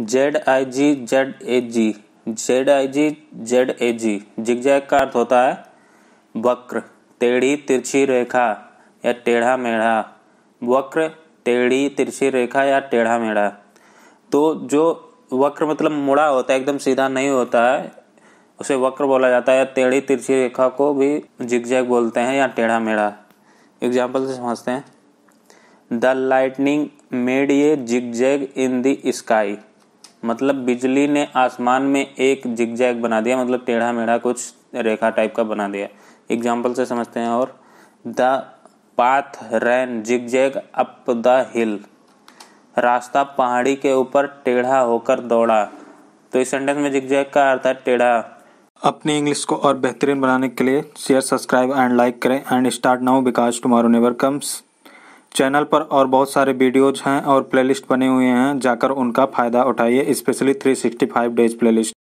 Z I G Z A G Z I G Z A G zigzag का अर्थ होता है वक्र टेढ़ी तिरछी रेखा या टेढ़ा मेढ़ा वक्र टेढ़ी तिरछी रेखा या टेढ़ा मेढ़ा तो जो वक्र मतलब मुड़ा होता है एकदम सीधा नहीं होता है उसे वक्र बोला जाता है या टेढ़ी तिरछी रेखा को भी जिगजैग बोलते हैं या टेढ़ा मेढ़ा एग्जाम्पल से समझते हैं द लाइटनिंग मेड ये जिगजैग इन द स्काई मतलब बिजली ने आसमान में एक जिगजैग बना दिया मतलब टेढ़ा मेढ़ा कुछ रेखा टाइप का बना दिया एग्जाम्पल से समझते हैं और the path ran zigzag up the hill रास्ता पहाड़ी के ऊपर टेढ़ा होकर दौड़ा तो इस सेंटेंस में जिगजैग का अर्थ है टेढ़ा अपनी इंग्लिश को और बेहतरीन बनाने के लिए शेयर सब्सक्राइब एंड लाइक करें and start now because tomorrow never comes channel पर और बहुत सारे वीडियोज हैं और प्लेलिस्ट बने हुए हैं जाकर उनका फ़ायदा उठाइए specially three sixty five days playlist